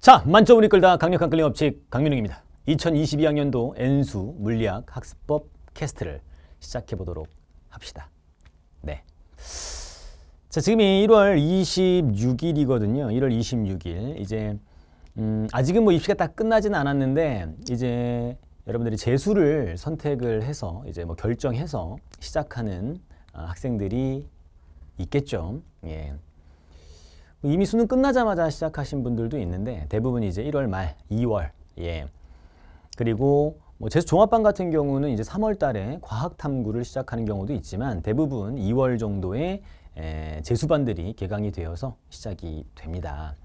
자, 만점 우리 끌다 강력한 끌림 업체 강민웅입니다. 2022학년도 N수 물리학 학습법 캐스트를 시작해 보도록 합시다. 네. 자, 지금이 1월 26일이거든요. 1월 26일. 이제 음, 아직은 뭐 입시가 딱 끝나지는 않았는데 이제 여러분들이 재수를 선택을 해서 이제 뭐 결정해서 시작하는 아, 학생들이 있겠죠. 예. 이미 수능 끝나자마자 시작하신 분들도 있는데 대부분 이제 1월 말, 2월 예 그리고 뭐 재수 종합반 같은 경우는 이제 3월 달에 과학 탐구를 시작하는 경우도 있지만 대부분 2월 정도에 에, 재수반들이 개강이 되어서 시작이 됩니다.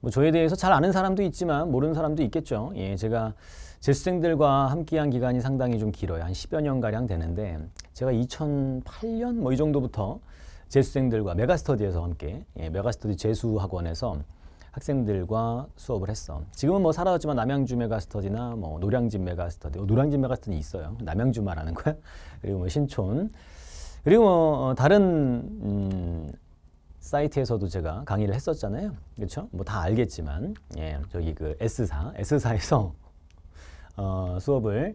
뭐 저에 대해서 잘 아는 사람도 있지만 모르는 사람도 있겠죠. 예, 제가 재수생들과 함께한 기간이 상당히 좀 길어요. 한 10여 년가량 되는데 제가 2008년 뭐 이 정도부터 재수생들과 메가스터디에서 함께 예, 메가스터디 재수학원에서 학생들과 수업을 했어. 지금은 뭐 사라졌지만 남양주 메가스터디나 뭐 노량진 메가스터디, 어, 노량진 메가스터디 있어요. 남양주 말하는 거야. 그리고 뭐 신촌, 그리고 뭐 어, 다른 음, 사이트에서도 제가 강의를 했었잖아요. 그렇죠? 뭐 다 알겠지만 예, 저기 그 S사, S사에서 어, 수업을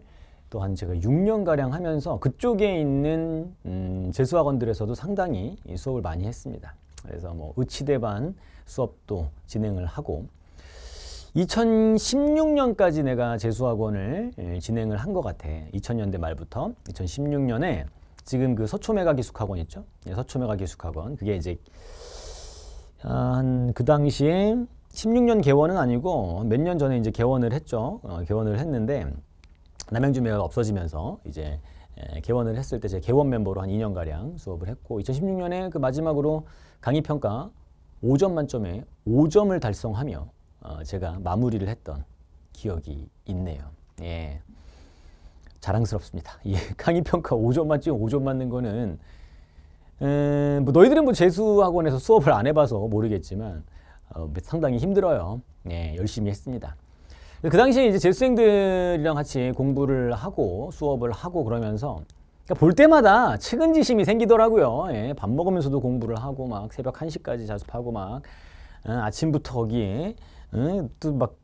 또한 제가 6년가량 하면서 그쪽에 있는 음, 재수학원들에서도 상당히 수업을 많이 했습니다. 그래서 뭐 의치대반 수업도 진행을 하고 2016년까지 내가 재수학원을 예, 진행을 한 것 같아. 2000년대 말부터 2016년에 지금 그 서초메가 기숙학원 있죠? 예, 서초메가 기숙학원 그게 이제 한 그 당시에 16년 개원은 아니고 몇 년 전에 이제 개원을 했죠. 어, 개원을 했는데 남양주 매가 없어지면서 이제 개원을 했을 때 제 개원 멤버로 한 2년 가량 수업을 했고 2016년에 그 마지막으로 강의 평가 5점 만점에 5점을 달성하며 어, 제가 마무리를 했던 기억이 있네요. 예. 자랑스럽습니다. 예. 강의 평가 5점 만점 5점 맞는 거는 음, 뭐 너희들은 뭐 재수 학원에서 수업을 안 해봐서 모르겠지만 어, 상당히 힘들어요. 예, 열심히 했습니다. 그 당시에 이제 재수생들이랑 같이 공부를 하고 수업을 하고 그러면서 그러니까 볼 때마다 측은지심이 생기더라고요. 예, 밥 먹으면서도 공부를 하고 막 새벽 1시까지 자습하고 막 응, 어, 아침부터 거기에 응, 어, 또막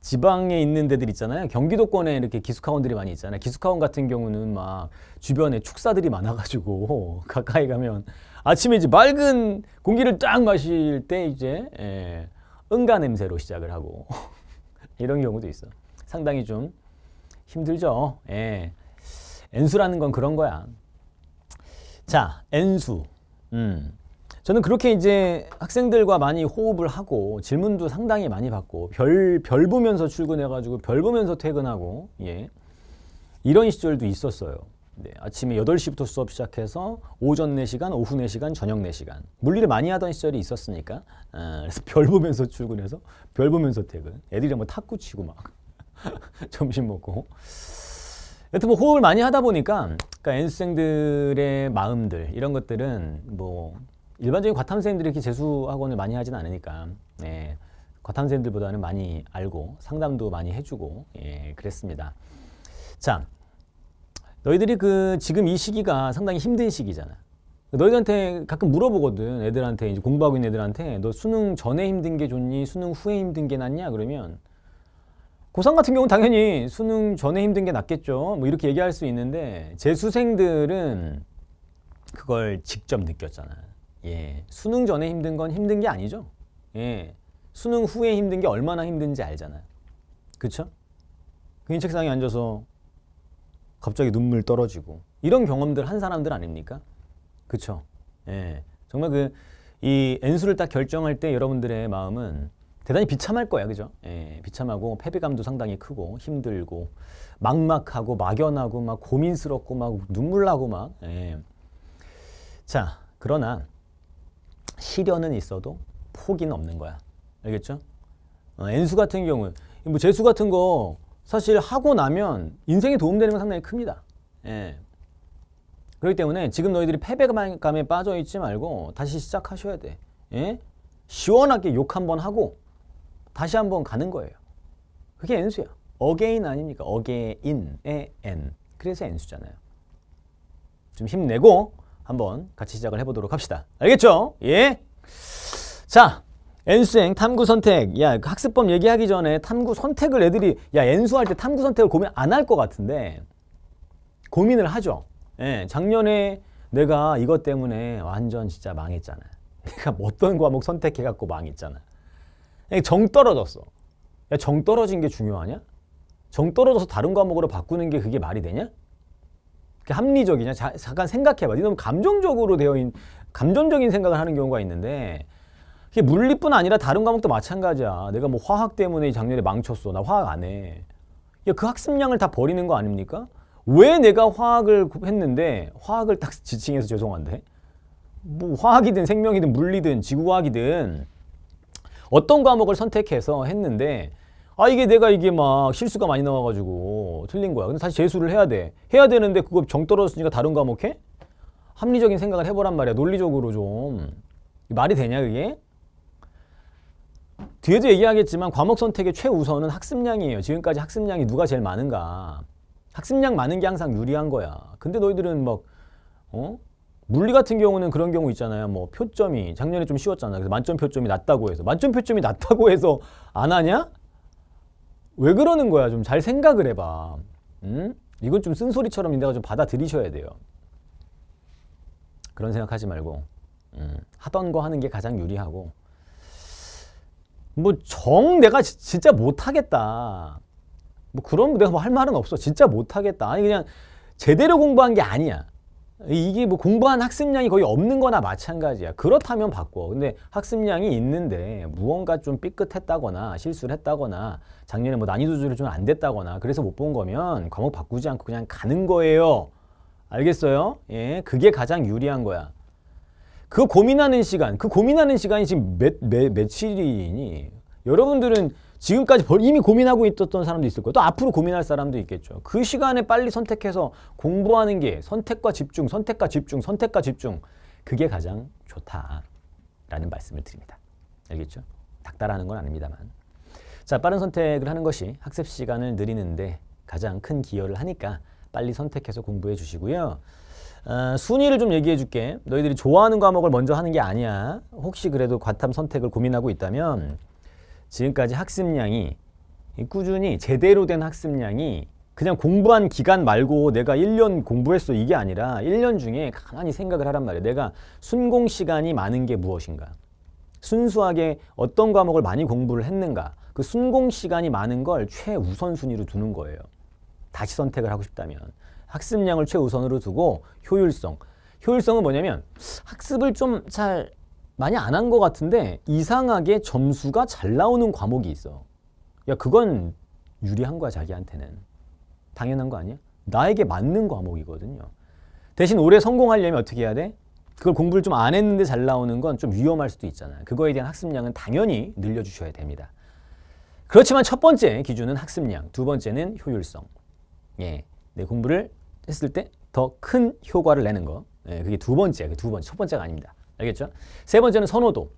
지방에 있는 데들 있잖아요. 경기도권에 이렇게 기숙학원들이 많이 있잖아요. 기숙학원 같은 경우는 막 주변에 축사들이 많아가지고 가까이 가면 아침에 이제 맑은 공기를 쫙 마실 때 이제 예, 응가 냄새로 시작을 하고 이런 경우도 있어. 상당히 좀 힘들죠. 예. N수라는 건 그런 거야. 자, N수. 음. 저는 그렇게 이제 학생들과 많이 호흡을 하고 질문도 상당히 많이 받고 별, 별 보면서 출근해가지고 별 보면서 퇴근하고 예. 이런 시절도 있었어요. 네, 아침에 8시부터 수업 시작해서 오전 4시간, 오후 4시간, 저녁 4시간. 물리를 많이 하던 시절이 있었으니까. 아, 그래서 별 보면서 출근해서 별 보면서 퇴근. 애들이랑 뭐 탁구 치고 막 점심 먹고. 여튼 뭐 호흡을 많이 하다 보니까 그러니까 N수생들의 마음들 이런 것들은 뭐 일반적인 과탐생들이 이렇게 재수학원을 많이 하진 않으니까 예, 과탐생들보다는 많이 알고 상담도 많이 해주고 예, 그랬습니다. 자, 너희들이 그 지금 이 시기가 상당히 힘든 시기잖아. 너희한테 들 가끔 물어보거든. 애들한테 이제 공부하고 있는 애들한테 너 수능 전에 힘든 게 좋니? 수능 후에 힘든 게 낫냐? 그러면 고3 같은 경우는 당연히 수능 전에 힘든 게 낫겠죠. 뭐 이렇게 얘기할 수 있는데 재수생들은 그걸 직접 느꼈잖아. 예. 수능 전에 힘든 건 힘든 게 아니죠. 예. 수능 후에 힘든 게 얼마나 힘든지 알잖아요. 그쵸? 그인 책상에 앉아서 갑자기 눈물 떨어지고 이런 경험들 한 사람들 아닙니까? 그쵸? 예. 정말 그이 엔수를 딱 결정할 때 여러분들의 마음은 대단히 비참할 거야, 그죠? 예, 비참하고 패배감도 상당히 크고 힘들고 막막하고 막연하고 막 고민스럽고 막 눈물 나고 막. 예. 자, 그러나 시련은 있어도 포기는 없는 거야, 알겠죠? 어, 엔수 같은 경우, 뭐 재수 같은 거 사실 하고 나면 인생에 도움되는 건 상당히 큽니다. 예. 그렇기 때문에 지금 너희들이 패배감에 빠져있지 말고 다시 시작하셔야 돼. 예? 시원하게 욕 한 번 하고 다시 한번 가는 거예요. 그게 N수야. 어게인 아닙니까? 어게인의 N. 그래서 N수잖아요. 좀 힘내고 한번 같이 시작을 해보도록 합시다. 알겠죠? 예? 자, N수행 탐구 선택 야 그 학습법 얘기하기 전에 탐구 선택을 애들이 야 N수할 때 탐구 선택을 고민 안 할 것 같은데 고민을 하죠 예, 작년에 내가 이것 때문에 완전 진짜 망했잖아 내가 뭐 어떤 과목 선택해갖고 망했잖아 정 떨어졌어 야, 정 떨어진 게 중요하냐? 정 떨어져서 다른 과목으로 바꾸는 게 그게 말이 되냐? 그게 합리적이냐? 자, 잠깐 생각해봐. 너무 감정적으로 되어 있는, 감정적인 생각을 하는 경우가 있는데 그게 물리뿐 아니라 다른 과목도 마찬가지야. 내가 뭐 화학 때문에 작년에 망쳤어. 나 화학 안 해. 야, 그 학습량을 다 버리는 거 아닙니까? 왜 내가 화학을 했는데 화학을 딱 지칭해서 죄송한데 뭐 화학이든 생명이든 물리든 지구과학이든 어떤 과목을 선택해서 했는데 아 이게 내가 이게 막 실수가 많이 나와가지고 틀린 거야. 근데 다시 재수를 해야 돼. 해야 되는데 그거 정 떨어졌으니까 다른 과목 해? 합리적인 생각을 해보란 말이야. 논리적으로 좀 말이 되냐 그게? 뒤에도 얘기하겠지만 과목 선택의 최우선은 학습량이에요. 지금까지 학습량이 누가 제일 많은가. 학습량 많은 게 항상 유리한 거야. 근데 너희들은 막 어? 물리 같은 경우는 그런 경우 있잖아요. 뭐 표점이 작년에 좀 쉬웠잖아. 그래서 만점 표점이 낮다고 해서 만점 표점이 낮다고 해서 안 하냐? 왜 그러는 거야? 좀 잘 생각을 해봐. 음? 이건 좀 쓴소리처럼 내가 좀 받아들이셔야 돼요. 그런 생각하지 말고 음, 하던 거 하는 게 가장 유리하고 뭐정 내가 지, 진짜 못하겠다. 뭐 그런 내가 뭐 할 말은 없어. 진짜 못하겠다. 아니 그냥 제대로 공부한 게 아니야. 이게 뭐 공부한 학습량이 거의 없는 거나 마찬가지야. 그렇다면 바꿔. 근데 학습량이 있는데 무언가 좀 삐끗했다거나 실수를 했다거나 작년에 뭐 난이도 조절이 좀 안 됐다거나 그래서 못 본 거면 과목 바꾸지 않고 그냥 가는 거예요. 알겠어요? 예, 그게 가장 유리한 거야. 그 고민하는 시간, 그 고민하는 시간이 지금 몇, 몇, 며칠이니 여러분들은 지금까지 이미 고민하고 있었던 사람도 있을 거예요. 또 앞으로 고민할 사람도 있겠죠. 그 시간에 빨리 선택해서 공부하는 게 선택과 집중, 선택과 집중, 선택과 집중 그게 가장 좋다라는 말씀을 드립니다. 알겠죠? 닥달하는 건 아닙니다만. 자, 빠른 선택을 하는 것이 학습 시간을 늘리는데 가장 큰 기여를 하니까 빨리 선택해서 공부해 주시고요. 어, 순위를 좀 얘기해 줄게. 너희들이 좋아하는 과목을 먼저 하는 게 아니야. 혹시 그래도 과탐 선택을 고민하고 있다면 지금까지 학습량이 꾸준히 제대로 된 학습량이 그냥 공부한 기간 말고 내가 1년 공부했어 이게 아니라 1년 중에 가만히 생각을 하란 말이야. 내가 순공 시간이 많은 게 무엇인가. 순수하게 어떤 과목을 많이 공부를 했는가. 그 순공 시간이 많은 걸 최우선순위로 두는 거예요. 다시 선택을 하고 싶다면. 학습량을 최우선으로 두고 효율성. 효율성은 뭐냐면 학습을 좀 잘 많이 안 한 것 같은데 이상하게 점수가 잘 나오는 과목이 있어. 야 그건 유리한 거야 자기한테는. 당연한 거 아니야? 나에게 맞는 과목이거든요. 대신 올해 성공하려면 어떻게 해야 돼? 그걸 공부를 좀 안 했는데 잘 나오는 건 좀 위험할 수도 있잖아요. 그거에 대한 학습량은 당연히 늘려주셔야 됩니다. 그렇지만 첫 번째 기준은 학습량, 두 번째는 효율성. 예, 내 공부를 했을 때 더 큰 효과를 내는 거. 예, 그게 두 번째야. 두 번째. 첫 번째가 아닙니다. 알겠죠? 세 번째는 선호도.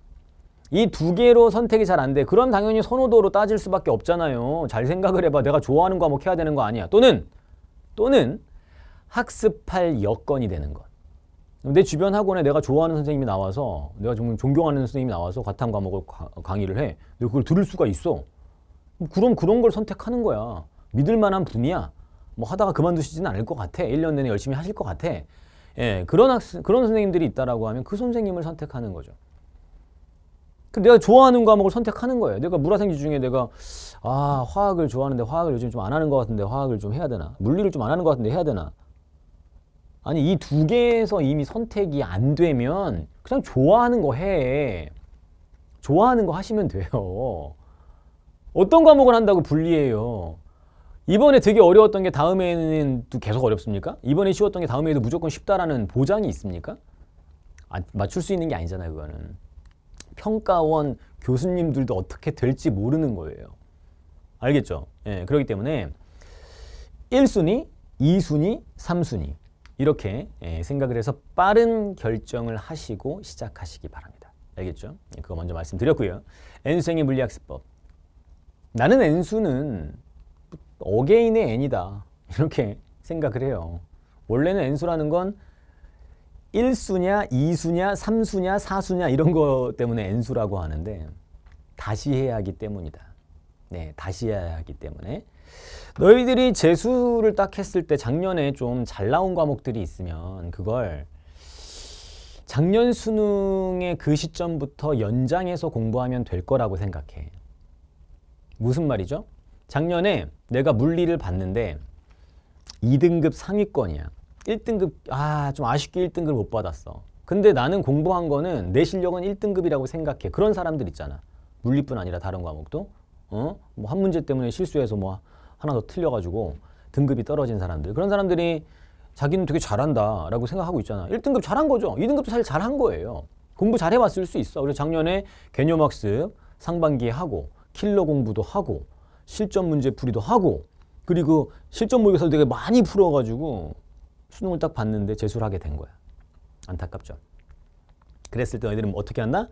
이 두 개로 선택이 잘 안 돼. 그럼 당연히 선호도로 따질 수밖에 없잖아요. 잘 생각을 해봐. 내가 좋아하는 과목 해야 되는 거 아니야. 또는 또는 학습할 여건이 되는 것. 내 주변 학원에 내가 좋아하는 선생님이 나와서 내가 정 존경하는 선생님이 나와서 과탐 과목을 강의를 해. 내가 그걸 들을 수가 있어. 그럼 그런 걸 선택하는 거야. 믿을 만한 분이야. 뭐 하다가 그만두시지는 않을 것 같아. 1년 내내 열심히 하실 것 같아. 예, 그런 학생, 그런 선생님들이 있다라고 하면 그 선생님을 선택하는 거죠. 그 내가 좋아하는 과목을 선택하는 거예요. 내가 물화생지 중에 내가 아 화학을 좋아하는데 화학을 요즘 좀 안 하는 것 같은데 화학을 좀 해야 되나? 물리를 좀 안 하는 것 같은데 해야 되나? 아니 이 두 개에서 이미 선택이 안 되면 그냥 좋아하는 거 해. 좋아하는 거 하시면 돼요. 어떤 과목을 한다고 불리해요. 이번에 되게 어려웠던 게 다음에는 또 계속 어렵습니까? 이번에 쉬웠던 게 다음에도 무조건 쉽다라는 보장이 있습니까? 아, 맞출 수 있는 게 아니잖아요, 그거는. 평가원 교수님들도 어떻게 될지 모르는 거예요. 알겠죠? 예, 그렇기 때문에 1순위, 2순위, 3순위 이렇게 예, 생각을 해서 빠른 결정을 하시고 시작하시기 바랍니다. 알겠죠? 예, 그거 먼저 말씀드렸고요. n 수의 물리학습법. 나는 N수는 어게인의 n이다. 이렇게 생각을 해요. 원래는 n수라는 건 1수냐, 2수냐, 3수냐, 4수냐 이런 거 때문에 n수라고 하는데 다시 해야 하기 때문이다. 네, 다시 해야 하기 때문에 너희들이 재수를 딱 했을 때 작년에 좀 잘 나온 과목들이 있으면 그걸 작년 수능의 그 시점부터 연장해서 공부하면 될 거라고 생각해. 무슨 말이죠? 작년에 내가 물리를 봤는데 2등급 상위권이야. 1등급 아 좀 아쉽게 1등급 못 받았어. 근데 나는 공부한 거는 내 실력은 1등급이라고 생각해. 그런 사람들 있잖아. 물리뿐 아니라 다른 과목도 어? 뭐 한 문제 때문에 실수해서 뭐 하나 더 틀려가지고 등급이 떨어진 사람들 그런 사람들이 자기는 되게 잘한다 라고 생각하고 있잖아 1등급 잘한 거죠 2등급도 사실 잘한 거예요 공부 잘해봤을 수 있어 그래서 작년에 개념학습 상반기에 하고 킬러 공부도 하고 실전 문제 풀이도 하고 그리고 실전 모의고사도 되게 많이 풀어가지고 수능을 딱 봤는데 재수를 하게 된 거야. 안타깝죠. 그랬을 때 너희들은 어떻게 했나?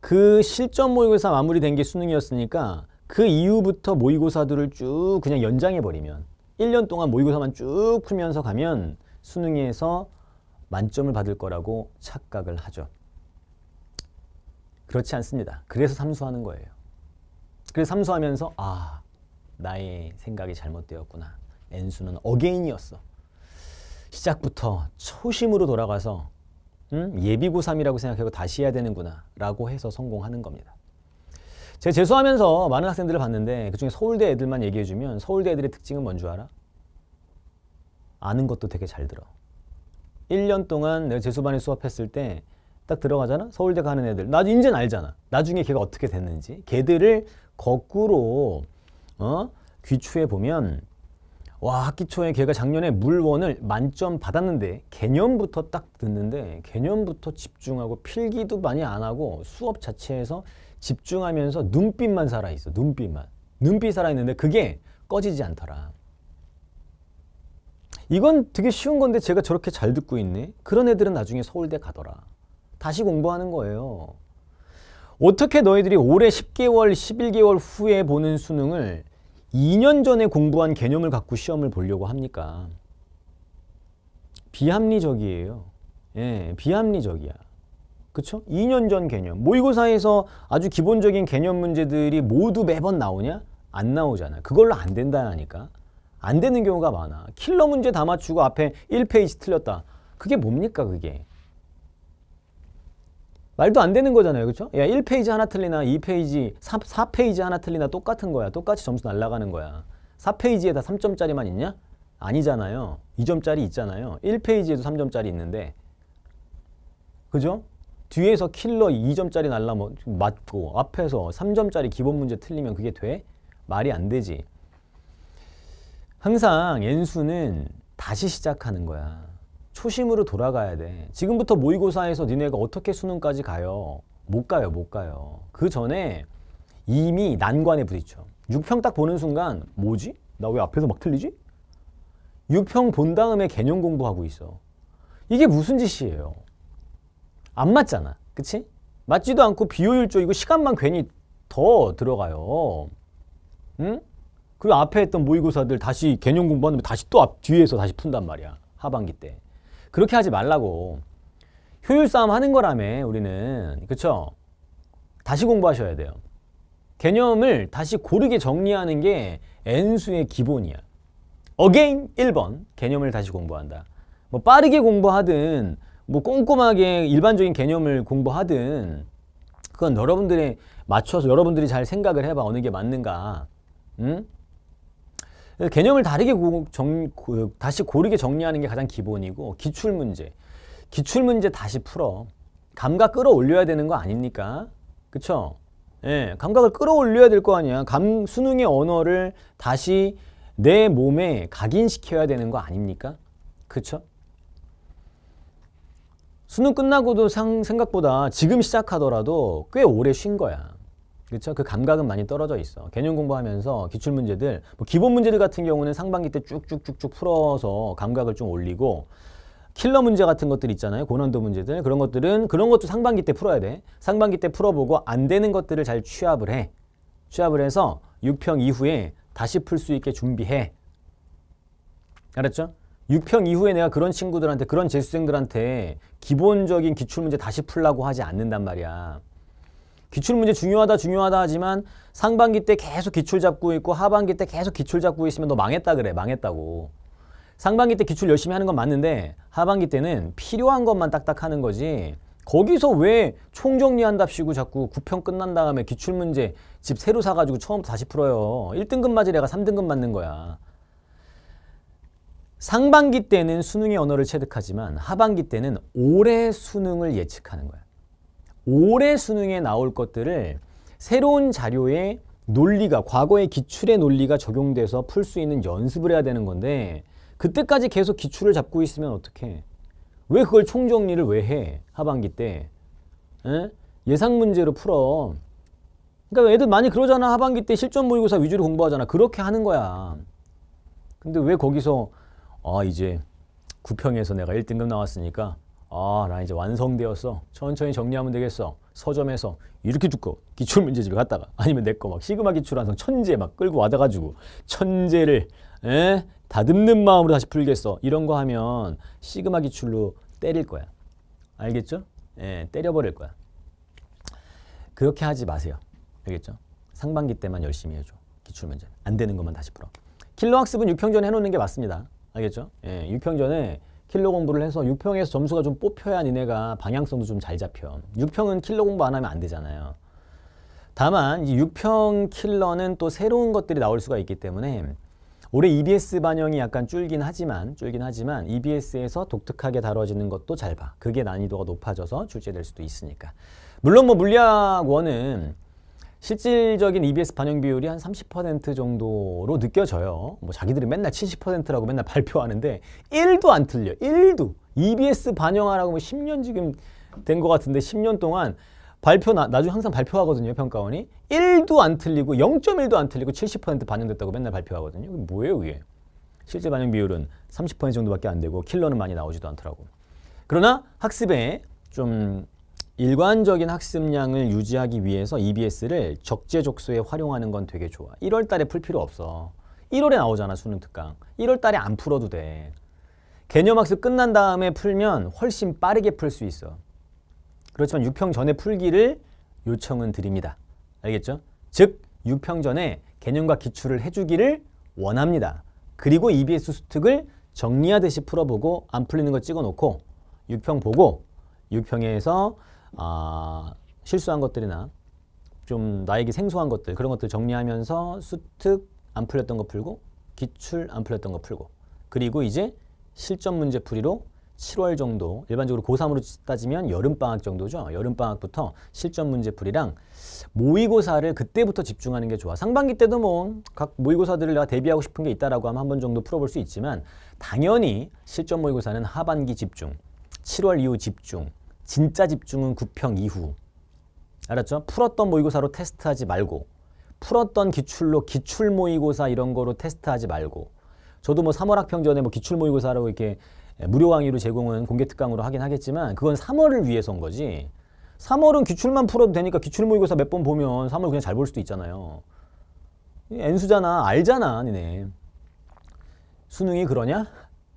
그 실전 모의고사 마무리된 게 수능이었으니까 그 이후부터 모의고사들을 쭉 그냥 연장해버리면 1년 동안 모의고사만 쭉 풀면서 가면 수능에서 만점을 받을 거라고 착각을 하죠. 그렇지 않습니다. 그래서 삼수하는 거예요. 그래서 삼수하면서 아 나의 생각이 잘못되었구나. 엔수는 어게인이었어. 시작부터 초심으로 돌아가서 음? 예비고3이라고 생각하고 다시 해야 되는구나 라고 해서 성공하는 겁니다. 제가 재수하면서 많은 학생들을 봤는데 그중에 서울대 애들만 얘기해주면 서울대 애들의 특징은 뭔 줄 알아? 아는 것도 되게 잘 들어. 1년 동안 내가 재수반에 수업했을 때 딱 들어가잖아? 서울대 가는 애들. 나도 인제는 알잖아. 나중에 걔가 어떻게 됐는지. 걔들을 거꾸로 어? 귀추에 보면 와 학기 초에 걔가 작년에 물원을 만점 받았는데 개념부터 딱 듣는데 개념부터 집중하고 필기도 많이 안 하고 수업 자체에서 집중하면서 눈빛만 살아있어 눈빛만 눈빛 살아있는데 그게 꺼지지 않더라 이건 되게 쉬운 건데 제가 저렇게 잘 듣고 있네 그런 애들은 나중에 서울대 가더라 다시 공부하는 거예요 어떻게 너희들이 올해 10개월, 11개월 후에 보는 수능을 2년 전에 공부한 개념을 갖고 시험을 보려고 합니까? 비합리적이에요. 예, 비합리적이야. 그쵸? 2년 전 개념. 모의고사에서 아주 기본적인 개념 문제들이 모두 매번 나오냐? 안 나오잖아. 그걸로 안 된다니까. 하안 되는 경우가 많아. 킬러 문제 다 맞추고 앞에 1페이지 틀렸다. 그게 뭡니까, 그게? 말도 안 되는 거잖아요. 그렇죠? 야, 1페이지 하나 틀리나 2페이지, 4, 4페이지 하나 틀리나 똑같은 거야. 똑같이 점수 날라가는 거야. 4페이지에 다 3점짜리만 있냐? 아니잖아요. 2점짜리 있잖아요. 1페이지에도 3점짜리 있는데. 그죠? 뒤에서 킬러 2점짜리 날라 맞고 앞에서 3점짜리 기본 문제 틀리면 그게 돼? 말이 안 되지. 항상 엔수는 다시 시작하는 거야. 초심으로 돌아가야 돼. 지금부터 모의고사에서 니네가 어떻게 수능까지 가요? 못 가요, 못 가요. 그 전에 이미 난관에 부딪혀. 6평 딱 보는 순간 뭐지? 나 왜 앞에서 막 틀리지? 6평 본 다음에 개념 공부하고 있어. 이게 무슨 짓이에요? 안 맞잖아. 그치? 맞지도 않고 비효율적이고 시간만 괜히 더 들어가요. 응? 그리고 앞에 했던 모의고사들 다시 개념 공부하는데 다시 또 앞, 뒤에서 다시 푼단 말이야. 하반기 때. 그렇게 하지 말라고. 효율 싸움 하는 거라며 우리는 그쵸? 다시 공부하셔야 돼요. 개념을 다시 고르게 정리하는 게 N수의 기본이야. Again 1번 개념을 다시 공부한다. 뭐 빠르게 공부하든 뭐 꼼꼼하게 일반적인 개념을 공부하든 그건 여러분들의 맞춰서 여러분들이 잘 생각을 해봐 어느 게 맞는가 응? 개념을 다르게 고, 정, 고, 다시 고르게 정리하는 게 가장 기본이고 기출 문제. 기출 문제 다시 풀어. 감각 끌어올려야 되는 거 아닙니까? 그쵸? 예, 감각을 끌어올려야 될 거 아니야. 감, 수능의 언어를 다시 내 몸에 각인시켜야 되는 거 아닙니까? 그쵸? 수능 끝나고도 상, 생각보다 지금 시작하더라도 꽤 오래 쉰 거야. 그렇죠? 그 감각은 많이 떨어져 있어. 개념 공부하면서 기출 문제들, 뭐 기본 문제들 같은 경우는 상반기 때 쭉쭉쭉쭉 풀어서 감각을 좀 올리고 킬러 문제 같은 것들 있잖아요. 고난도 문제들. 그런 것들은 그런 것도 상반기 때 풀어야 돼. 상반기 때 풀어보고 안 되는 것들을 잘 취합을 해. 취합을 해서 6평 이후에 다시 풀 수 있게 준비해. 알았죠? 6평 이후에 내가 그런 친구들한테 그런 재수생들한테 기본적인 기출문제 다시 풀라고 하지 않는단 말이야. 기출문제 중요하다 중요하다 하지만 상반기 때 계속 기출 잡고 있고 하반기 때 계속 기출 잡고 있으면 너 망했다 그래 망했다고 상반기 때 기출 열심히 하는 건 맞는데 하반기 때는 필요한 것만 딱딱 하는 거지 거기서 왜 총정리한답시고 자꾸 구평 끝난 다음에 기출문제 집 새로 사가지고 처음부터 다시 풀어요 1등급 맞을 애가 3등급 맞는 거야 상반기 때는 수능의 언어를 체득하지만 하반기 때는 올해 수능을 예측하는 거야 올해 수능에 나올 것들을 새로운 자료의 논리가 과거의 기출의 논리가 적용돼서 풀 수 있는 연습을 해야 되는 건데 그때까지 계속 기출을 잡고 있으면 어떡해 왜 그걸 총정리를 왜해 하반기 때 에? 예상 문제로 풀어 그러니까 애들 많이 그러잖아 하반기 때 실전 모의고사 위주로 공부하잖아 그렇게 하는 거야 근데 왜 거기서 아 이제 9평에서 내가 1등급 나왔으니까 아, 나 이제 완성되었어. 천천히 정리하면 되겠어. 서점에서 이렇게 두꺼기출문제집에 갔다가 아니면 내 거 막 시그마 기출완성 천재 막 끌고 와다가지고 천재를 에? 다듬는 마음으로 다시 풀겠어. 이런 거 하면 시그마 기출로 때릴 거야. 알겠죠? 예, 때려버릴 거야. 그렇게 하지 마세요. 알겠죠? 상반기 때만 열심히 해줘. 기출문제안 되는 것만 다시 풀어. 킬러 학습은 6평전 해놓는 게 맞습니다. 알겠죠? 예, 6평전에 킬러 공부를 해서 6평에서 점수가 좀 뽑혀야 니네가 방향성도 좀 잘 잡혀. 6평은 킬러 공부 안 하면 안 되잖아요. 다만 6평 킬러는 또 새로운 것들이 나올 수가 있기 때문에 올해 EBS 반영이 약간 줄긴 하지만 줄긴 하지만 EBS에서 독특하게 다뤄지는 것도 잘 봐. 그게 난이도가 높아져서 출제될 수도 있으니까. 물론 뭐 물리학 원은 실질적인 EBS 반영 비율이 한 30% 정도로 느껴져요. 뭐 자기들이 맨날 70%라고 맨날 발표하는데 1도 안 틀려. 1도. EBS 반영하라고 뭐 10년 지금 된 것 같은데 10년 동안 발표 나, 나중에 항상 발표하거든요. 평가원이. 1도 안 틀리고 0.1도 안 틀리고 70% 반영됐다고 맨날 발표하거든요. 뭐예요, 그게? 실제 반영 비율은 30% 정도밖에 안 되고 킬러는 많이 나오지도 않더라고. 그러나 학습에 좀 일관적인 학습량을 유지하기 위해서 EBS를 적재적소에 활용하는 건 되게 좋아. 1월 달에 풀 필요 없어. 1월에 나오잖아, 수능 특강. 1월 달에 안 풀어도 돼. 개념 학습 끝난 다음에 풀면 훨씬 빠르게 풀 수 있어. 그렇지만 6평 전에 풀기를 요청은 드립니다. 알겠죠? 즉, 6평 전에 개념과 기출을 해주기를 원합니다. 그리고 EBS 수특을 정리하듯이 풀어보고 안 풀리는 거 찍어놓고 6평 보고 6평에서 아, 실수한 것들이나 좀 나에게 생소한 것들 그런 것들 정리하면서 수특 안 풀렸던 거 풀고 기출 안 풀렸던 거 풀고 그리고 이제 실전 문제 풀이로 7월 정도 일반적으로 고3으로 따지면 여름방학 정도죠. 여름방학부터 실전 문제풀이랑 모의고사를 그때부터 집중하는 게 좋아. 상반기 때도 뭐 각 모의고사들을 내가 대비하고 싶은 게 있다라고 하면 한 번 정도 풀어볼 수 있지만 당연히 실전 모의고사는 하반기 집중, 7월 이후 집중, 진짜 집중은 9평 이후. 알았죠? 풀었던 모의고사로 테스트하지 말고 풀었던 기출로 기출 모의고사 이런 거로 테스트하지 말고 저도 뭐 3월 학평 전에 뭐 기출 모의고사라고 이렇게 무료 강의로 제공은 공개 특강으로 하긴 하겠지만 그건 3월을 위해서 온 거지 3월은 기출만 풀어도 되니까 기출 모의고사 몇 번 보면 3월 그냥 잘 볼 수도 있잖아요. N수잖아. 알잖아. 니네. 수능이 그러냐?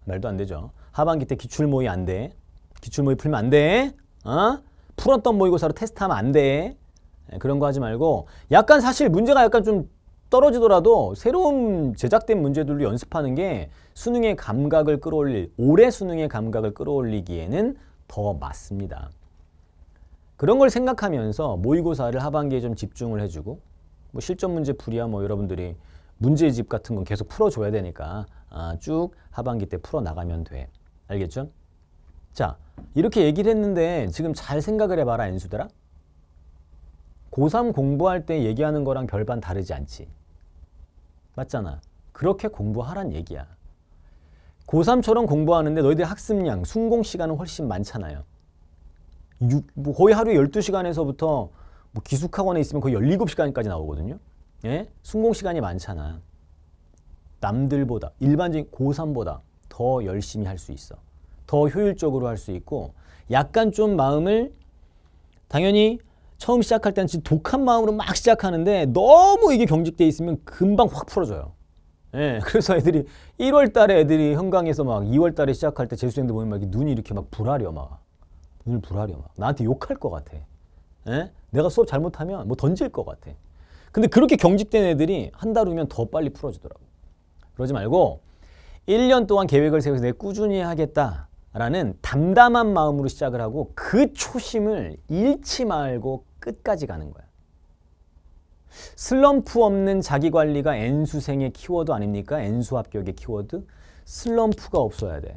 말도 안 되죠. 하반기 때 기출 모의 안 돼. 기출모의 풀면 안 돼. 어? 풀었던 모의고사로 테스트하면 안 돼. 예, 그런 거 하지 말고 약간 사실 문제가 약간 좀 떨어지더라도 새로운 제작된 문제들로 연습하는 게 수능의 감각을 끌어올릴 올해 수능의 감각을 끌어올리기에는 더 맞습니다. 그런 걸 생각하면서 모의고사를 하반기에 좀 집중을 해주고 뭐 실전 문제 풀이야 뭐 여러분들이 문제집 같은 건 계속 풀어줘야 되니까 아, 쭉 하반기 때 풀어나가면 돼. 알겠죠? 자 이렇게 얘기를 했는데 지금 잘 생각을 해봐라 엔수들아. 고3 공부할 때 얘기하는 거랑 별반 다르지 않지. 맞잖아. 그렇게 공부하란 얘기야. 고3처럼 공부하는데 너희들 학습량, 순공 시간은 훨씬 많잖아요. 6, 뭐 거의 하루에 12시간에서부터 뭐 기숙학원에 있으면 거의 17시간까지 나오거든요. 예? 순공 시간이 많잖아. 남들보다, 일반적인 고3보다 더 열심히 할 수 있어. 더 효율적으로 할 수 있고 약간 좀 마음을 당연히 처음 시작할 때는 진짜 독한 마음으로 막 시작하는데 너무 이게 경직돼 있으면 금방 확 풀어져요. 예, 그래서 애들이 1월 달에 애들이 현강에서막 2월 달에 시작할 때 재수생들 보면 막 눈이 이렇게 막 불하려 막. 눈을 불하려 막. 나한테 욕할 것 같아. 예? 내가 수업 잘못하면 뭐 던질 것 같아. 근데 그렇게 경직된 애들이 한 달 후면 더 빨리 풀어지더라고. 그러지 말고 1년 동안 계획을 세워서 내가 꾸준히 하겠다. 라는 담담한 마음으로 시작을 하고 그 초심을 잃지 말고 끝까지 가는 거야. 슬럼프 없는 자기관리가 N수생의 키워드 아닙니까? N수 합격의 키워드? 슬럼프가 없어야 돼.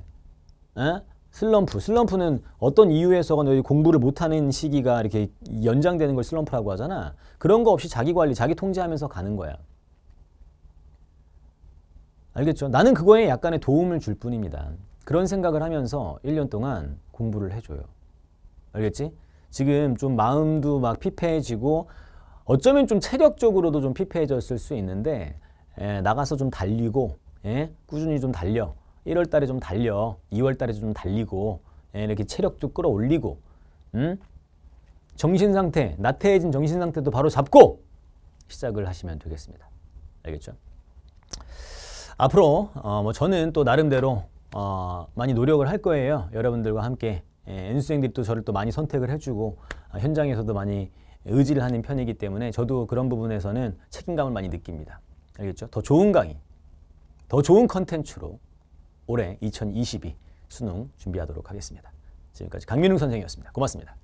에? 슬럼프. 슬럼프는 어떤 이유에서건 공부를 못하는 시기가 이렇게 연장되는 걸 슬럼프라고 하잖아. 그런 거 없이 자기관리, 자기 통제하면서 가는 거야. 알겠죠? 나는 그거에 약간의 도움을 줄 뿐입니다. 그런 생각을 하면서 1년 동안 공부를 해줘요. 알겠지? 지금 좀 마음도 막 피폐해지고 어쩌면 좀 체력적으로도 좀 피폐해졌을 수 있는데 에, 예, 나가서 좀 달리고 에? 예, 꾸준히 좀 달려 1월 달에 좀 달려 2월 달에 좀 달리고 에? 예, 이렇게 체력도 끌어올리고 음? 정신상태 나태해진 정신상태도 바로 잡고 시작을 하시면 되겠습니다 알겠죠? 앞으로 어, 뭐 저는 또 나름대로 어, 많이 노력을 할 거예요. 여러분들과 함께 예, N수생들이 또 저를 또 많이 선택을 해주고 아, 현장에서도 많이 의지를 하는 편이기 때문에 저도 그런 부분에서는 책임감을 많이 느낍니다. 알겠죠? 더 좋은 강의, 더 좋은 컨텐츠로 올해 2022 수능 준비하도록 하겠습니다. 지금까지 강민웅 선생이었습니다. 고맙습니다.